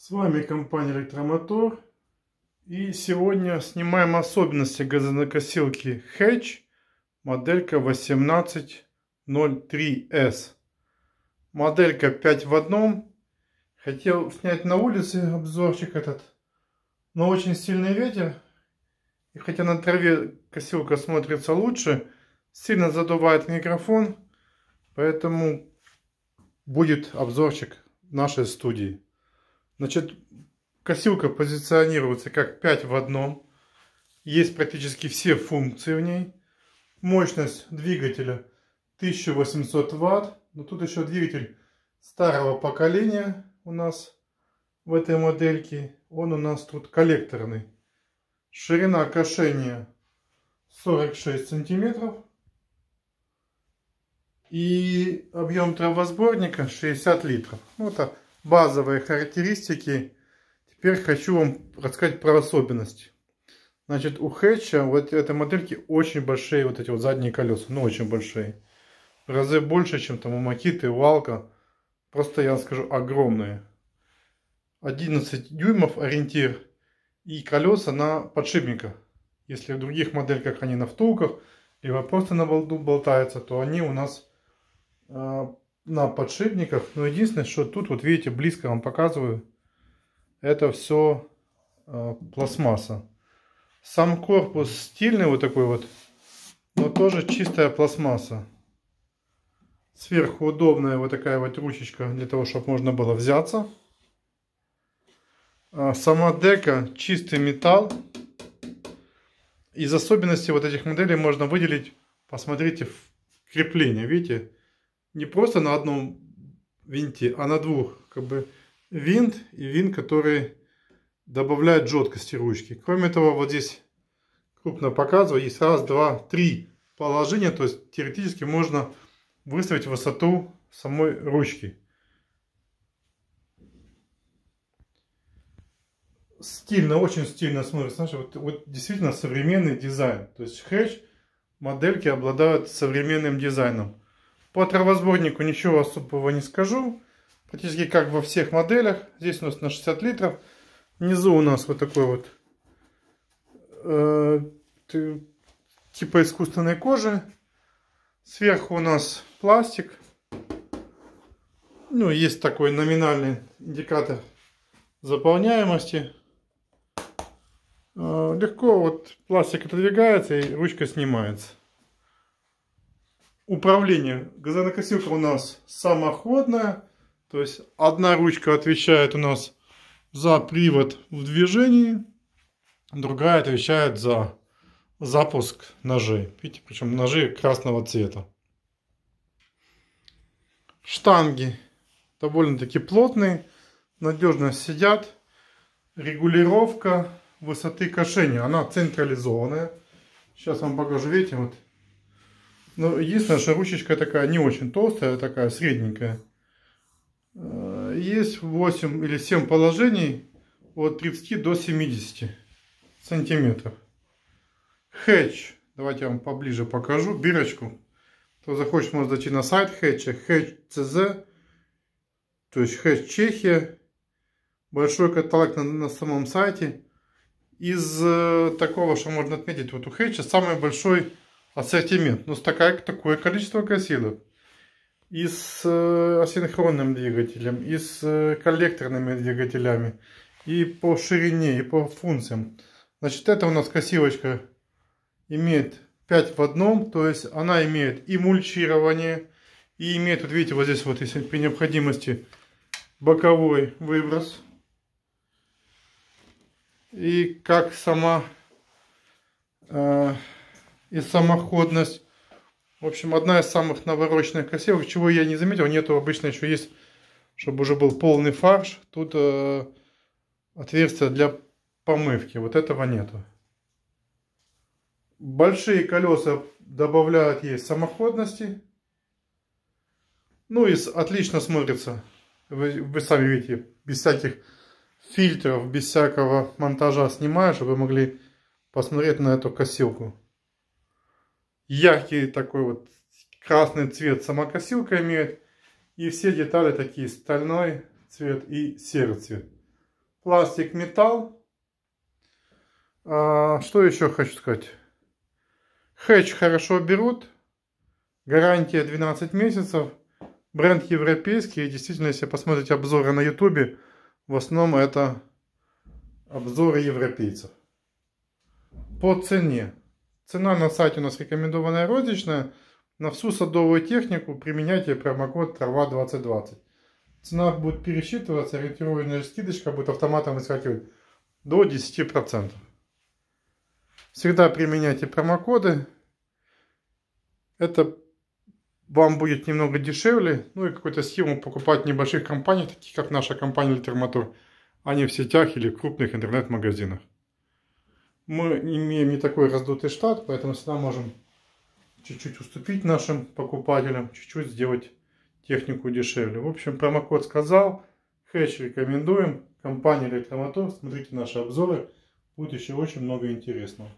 С вами компания Электромотор. И сегодня снимаем особенности газонокосилки Hedge моделька 1803S. Моделька 5 в одном. Хотел снять на улице обзорчик этот, но очень сильный ветер. И хотя на траве косилка смотрится лучше, сильно задувает микрофон, поэтому будет обзорчик нашей студии. Значит, косилка позиционируется как 5 в одном. Есть практически все функции в ней. Мощность двигателя 1800 ватт. Но тут еще двигатель старого поколения у нас в этой модельке. Он у нас тут коллекторный. Ширина кошения 46 сантиметров. И объем травосборника 60 литров. Ну, это базовые характеристики. Теперь хочу вам рассказать про особенность. Значит, у хэтча вот этой модельки очень большие вот эти вот задние колеса. Ну, очень большие. В разы больше, чем там у Макиты, у Алка. Просто, я скажу, огромные. 11 дюймов ориентир и колеса на подшипниках. Если в других модельках они на втулках, либо просто на болту болтаются, то они у нас а, на подшипниках. Но единственное, что тут, вот видите, близко вам показываю, это все э, пластмасса. Сам корпус стильный вот такой вот, но тоже чистая пластмасса. Сверху удобная вот такая вот ручечка для того, чтобы можно было взяться. А сама дека чистый металл. Из особенностей вот этих моделей можно выделить, посмотрите, крепление. Видите, не просто на одном винте, а на двух. Как бы винт и винт, который добавляет жесткости ручки. Кроме того, вот здесь крупно показываю, есть раз, два, три положения. То есть теоретически можно выставить высоту самой ручки. Стильно, очень стильно смотрится. Знаешь, вот, вот действительно современный дизайн. То есть хэтч модельки обладают современным дизайном. По травосборнику ничего особого не скажу. Практически как во всех моделях. Здесь у нас на 60 литров. Внизу у нас вот такой вот э, типа искусственной кожи. Сверху у нас пластик. Ну, есть такой номинальный индикатор заполняемости. Э, легко вот пластик отодвигается и ручка снимается управление. Газонокосилка у нас самоходная, то есть одна ручка отвечает у нас за привод в движении, другая отвечает за запуск ножей. Видите, причем ножи красного цвета. Штанги довольно-таки плотные, надежно сидят. Регулировка высоты кошения, она централизованная. Сейчас вам покажу, видите, вот ну, единственное, что ручечка такая не очень толстая, а такая средненькая. Э, есть 8 или 7 положений от 30 до 70 сантиметров. Хэтч. Давайте я вам поближе покажу бирочку. Кто захочет, может зайти на сайт хэтча. Хэтч ЦЗ. То есть хэтч Чехия. Большой каталог на, на самом сайте. Из э, такого, что можно отметить, вот у хэтча самый большой ассортимент. Ну, такое, такое количество косилок, И с э, асинхронным двигателем, и с э, коллекторными двигателями, и по ширине, и по функциям. Значит, это у нас косилочка имеет 5 в одном, то есть она имеет и мульчирование, и имеет, вот видите, вот здесь вот, если при необходимости, боковой выброс. И как сама э, и самоходность. В общем, одна из самых навороченных кассеток, чего я не заметил, нету обычно еще есть, чтобы уже был полный фарш, тут э, отверстие для помывки, вот этого нету. Большие колеса добавляют ей самоходности. Ну и отлично смотрится, вы, вы сами видите, без всяких фильтров, без всякого монтажа снимаешь, вы могли посмотреть на эту косилку яркий такой вот красный цвет самокосилка имеет. И все детали такие стальной цвет и серый цвет. Пластик, металл. А, что еще хочу сказать? Хэтч хорошо берут. Гарантия 12 месяцев. Бренд европейский. И действительно, если посмотреть обзоры на ютубе, в основном это обзоры европейцев. По цене Цена на сайте у нас рекомендованная розничная. На всю садовую технику применяйте промокод «Трава2020». Цена будет пересчитываться, ориентированная скидочка будет автоматом выскакивать до 10%. Всегда применяйте промокоды. Это вам будет немного дешевле. Ну и какую-то схему покупать в небольших компаниях, таких как наша компания Литермотор, а не в сетях или крупных интернет-магазинах мы имеем не такой раздутый штат, поэтому всегда можем чуть-чуть уступить нашим покупателям, чуть-чуть сделать технику дешевле. В общем, промокод сказал, хэч рекомендуем, компания Электромотор, смотрите наши обзоры, будет еще очень много интересного.